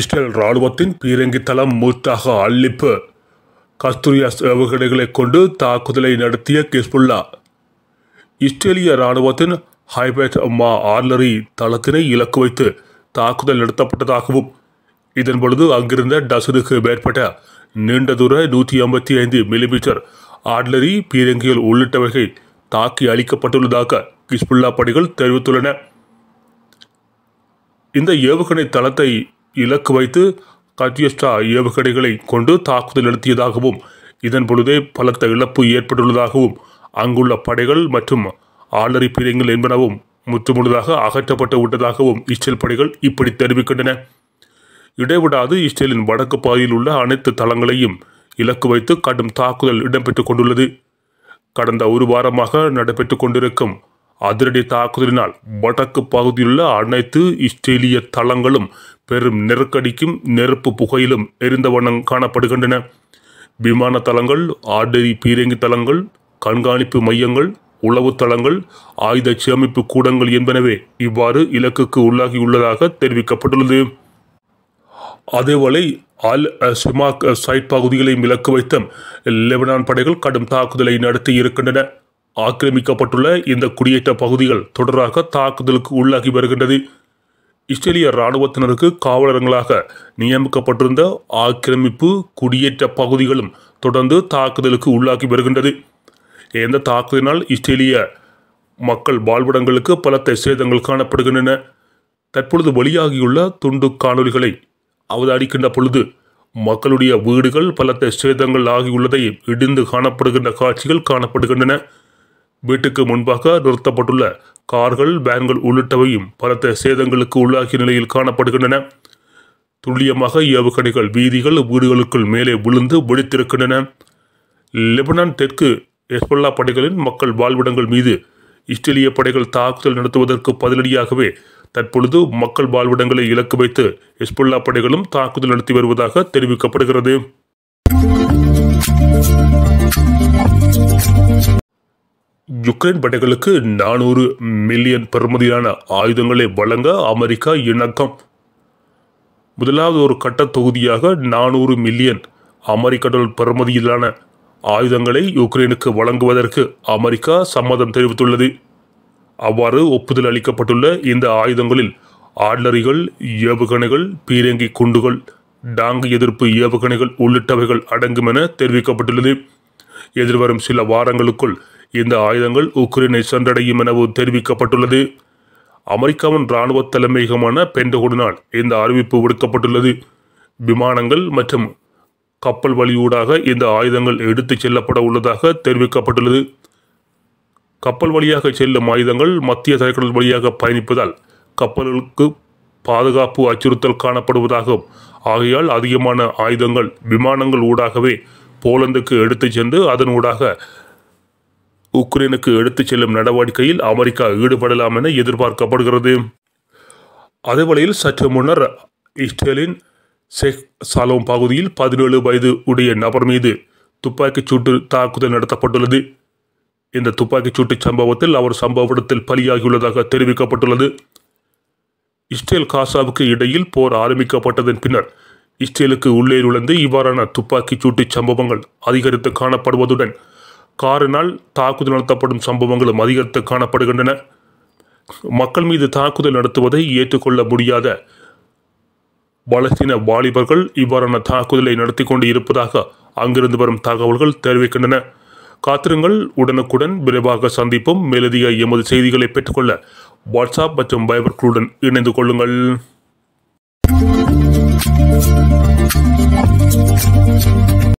Israel ராணுவத்தின் பீரங்கி தளம் மூத்தாக அள்ளிப்பு கஸ்தூரியா ஏவுகணைகளை கொண்டு தாக்குதலை நடத்திய கிஸ்புல்லா இஸ்ரேலிய ராணுவத்தின் ஹைபேட் மா ஆர்லரி தளத்தினை இலக்கு வைத்து தாக்குதல் நடத்தப்பட்டதாகவும் இதன் பொழுது அங்கிருந்த டசனுக்கு மேற்பட்ட நீண்ட தூர நூற்றி ஐம்பத்தி ஐந்து மில்லிமீட்டர் ஆர்லரி பீரங்கிகள் உள்ளிட்டவைகள் தாக்கி அளிக்கப்பட்டுள்ளதாக கிஸ்புல்லா படைகள் தெரிவித்துள்ளன இந்த ஏவுகணை தளத்தை இலக்கு வைத்து கட்யஸ்டா ஏவுகணைகளை கொண்டு தாக்குதல் நடத்தியதாகவும் இதன் பொழுதே பலத்த இழப்பு ஏற்பட்டுள்ளதாகவும் அங்குள்ள படைகள் மற்றும் ஆளறி பிரியங்கள் என்பனவும் முற்றுமுழுதாக அகற்றப்பட்டு விட்டதாகவும் இஸ்ரேல் படைகள் இப்படி தெரிவிக்கின்றன இடைவிடாது இஸ்ரேலின் வடக்கு பாதையில் உள்ள அனைத்து தளங்களையும் இலக்கு வைத்து கடும் தாக்குதல் இடம்பெற்றுக் கொண்டுள்ளது கடந்த ஒரு வாரமாக நடைபெற்றுக் கொண்டிருக்கும் அதிரடி தாக்குதலினால் வடக்கு பகுதியிலுள்ள அனைத்து இஸ்ரேலிய தளங்களும் பெரும் நெருக்கடிக்கும் நெருப்பு புகையிலும் எரிந்த வண்ணம் காணப்படுகின்றன விமான தளங்கள் ஆர்டரி பீரங்கி தளங்கள் கண்காணிப்பு மையங்கள் உளவு தளங்கள் ஆயுத சேமிப்பு கூடங்கள் என்பனவே இவ்வாறு இலக்குக்கு உள்ளாகியுள்ளதாக தெரிவிக்கப்பட்டுள்ளது அதேவேளை அல் சிமாக் சைட் பகுதிகளை இலக்கு வைத்தும் லெபனான் படைகள் கடும் தாக்குதலை நடத்தி இருக்கின்றன ஆக்கிரமிக்கப்பட்டுள்ள இந்த குடியேற்ற பகுதிகள் தொடராக தாக்குதலுக்கு உள்ளாகி வருகின்றது இஸ்ரேலிய இராணுவத்தினருக்கு காவலர்களாக நியமிக்கப்பட்டிருந்த ஆக்கிரமிப்பு குடியேற்ற பகுதிகளும் தொடர்ந்து தாக்குதலுக்கு உள்ளாகி வருகின்றது இந்த தாக்குதலினால் இஸ்ரேலிய மக்கள் வாழ்விடங்களுக்கு பலத்த சேதங்கள் காணப்படுகின்றன தற்பொழுது வெளியாகியுள்ள துண்டு காணொலிகளை அவதாரிக்கின்ற பொழுது மக்களுடைய வீடுகள் பலத்த சேதங்கள் ஆகியுள்ளதை இடிந்து காணப்படுகின்ற காட்சிகள் காணப்படுகின்றன வீட்டுக்கு முன்பாக நிறுத்தப்பட்டுள்ள கார்கள் வேன்கள் உள்ளிட்டவையும் பலத்த சேதங்களுக்கு உள்ளாகிய நிலையில் காணப்படுகின்றன துல்லியமாக ஏவுகணைகள் வீதிகள் வீடுகளுக்குள் மேலே விழுந்து விழித்திருக்கின்றன லெபனான் தெற்கு ஹெஸ்பொல்லா படைகளின் மக்கள் வாழ்விடங்கள் மீது இஸ்ரேலிய படைகள் தாக்குதல் நடத்துவதற்கு பதிலடியாகவே தற்பொழுது மக்கள் வாழ்விடங்களை இலக்கு வைத்து ஹிஸ்புல்லா படைகளும் தாக்குதல் நடத்தி வருவதாக தெரிவிக்கப்படுகிறது யுக்ரைன் படைகளுக்கு நானூறு மில்லியன் பெறுமதியான ஆயுதங்களை வழங்க அமெரிக்கா இணக்கம் முதலாவது ஒரு கட்ட தொகுதியாக நானூறு மில்லியன் அமெரிக்க டாலர் பெறுமதியிலான ஆயுதங்களை யுக்ரைனுக்கு வழங்குவதற்கு அமெரிக்கா சம்மதம் தெரிவித்துள்ளது அவ்வாறு ஒப்புதல் அளிக்கப்பட்டுள்ள இந்த ஆயுதங்களில் ஆட்லரிகள் ஏவுகணைகள் பீரங்கி குண்டுகள் டாங்கு எதிர்ப்பு ஏவுகணைகள் உள்ளிட்டவைகள் அடங்கும் என தெரிவிக்கப்பட்டுள்ளது எதிர்வரும் சில வாரங்களுக்குள் இந்த ஆயுதங்கள் உக்ரைனை சென்றடையும் எனவும் தெரிவிக்கப்பட்டுள்ளது அமெரிக்காவின் இராணுவ தலைமையகமான பெண்டகுடனால் இந்த அறிவிப்பு விடுக்கப்பட்டுள்ளது விமானங்கள் மற்றும் கப்பல் வழியூடாக இந்த ஆயுதங்கள் எடுத்துச் செல்லப்பட உள்ளதாக தெரிவிக்கப்பட்டுள்ளது கப்பல் வழியாக செல்லும் ஆயுதங்கள் மத்திய தரைக்கடல் வழியாக பயணிப்பதால் கப்பல்களுக்கு பாதுகாப்பு அச்சுறுத்தல் காணப்படுவதாகவும் ஆகையால் அதிகமான ஆயுதங்கள் விமானங்கள் ஊடாகவே போலந்துக்கு எடுத்து சென்று அதன் ஊடாக உக்ரைனுக்கு எடுத்துச் செல்லும் நடவடிக்கையில் அமெரிக்கா ஈடுபடலாம் என எதிர்பார்க்கப்படுகிறது வழியில் சற்று முன்னர் இஸ்ரேலின் செக் சாலோம் பகுதியில் பதினேழு வயது உடைய நபர் மீது துப்பாக்கிச் சூட்டு தாக்குதல் நடத்தப்பட்டுள்ளது இந்த துப்பாக்கிச் சூட்டு சம்பவத்தில் அவர் சம்பவ இடத்தில் பலியாகியுள்ளதாக தெரிவிக்கப்பட்டுள்ளது இஸ்ரேல் காசாவுக்கு இடையில் போர் ஆரம்பிக்கப்பட்டதன் பின்னர் இஸ்ரேலுக்கு உள்ளே நுழைந்து இவ்வாறான துப்பாக்கிச் சூட்டு சம்பவங்கள் அதிகரித்து காணப்படுவதுடன் காரினால் தாக்குதல் நடத்தப்படும் சம்பவங்களும் அதிகரித்து காணப்படுகின்றன மக்கள் மீது தாக்குதல் நடத்துவதை ஏற்றுக்கொள்ள முடியாத பலஸ்தீன வாலிபர்கள் இவ்வாறான தாக்குதலை நடத்தி கொண்டு இருப்பதாக அங்கிருந்து வரும் தகவல்கள் தெரிவிக்கின்றன காத்திருங்கள் உடனுக்குடன் விரைவாக சந்திப்போம் மேலதிக எமது செய்திகளை பெற்றுக்கொள்ள வாட்ஸ்அப் மற்றும் பைபர் குழுடன் இணைந்து கொள்ளுங்கள் Thank you.